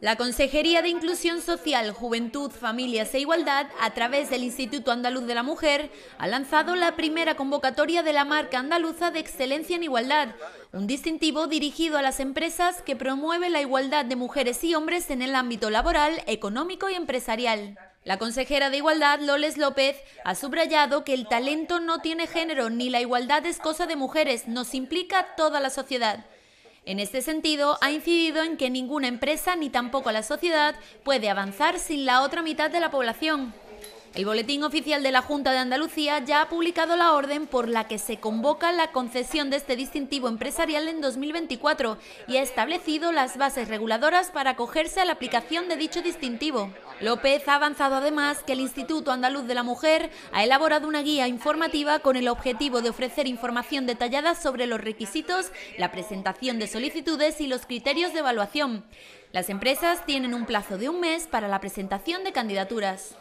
La Consejería de Inclusión Social, Juventud, Familias e Igualdad, a través del Instituto Andaluz de la Mujer, ha lanzado la primera convocatoria de la marca andaluza de excelencia en igualdad, un distintivo dirigido a las empresas que promueve la igualdad de mujeres y hombres en el ámbito laboral, económico y empresarial. La consejera de Igualdad, Loles López, ha subrayado que el talento no tiene género ni la igualdad es cosa de mujeres, nos implica toda la sociedad. En este sentido, ha incidido en que ninguna empresa ni tampoco la sociedad puede avanzar sin la otra mitad de la población. El Boletín Oficial de la Junta de Andalucía ya ha publicado la orden por la que se convoca la concesión de este distintivo empresarial en 2024 y ha establecido las bases reguladoras para acogerse a la aplicación de dicho distintivo. López ha avanzado además que el Instituto Andaluz de la Mujer ha elaborado una guía informativa con el objetivo de ofrecer información detallada sobre los requisitos, la presentación de solicitudes y los criterios de evaluación. Las empresas tienen un plazo de un mes para la presentación de candidaturas.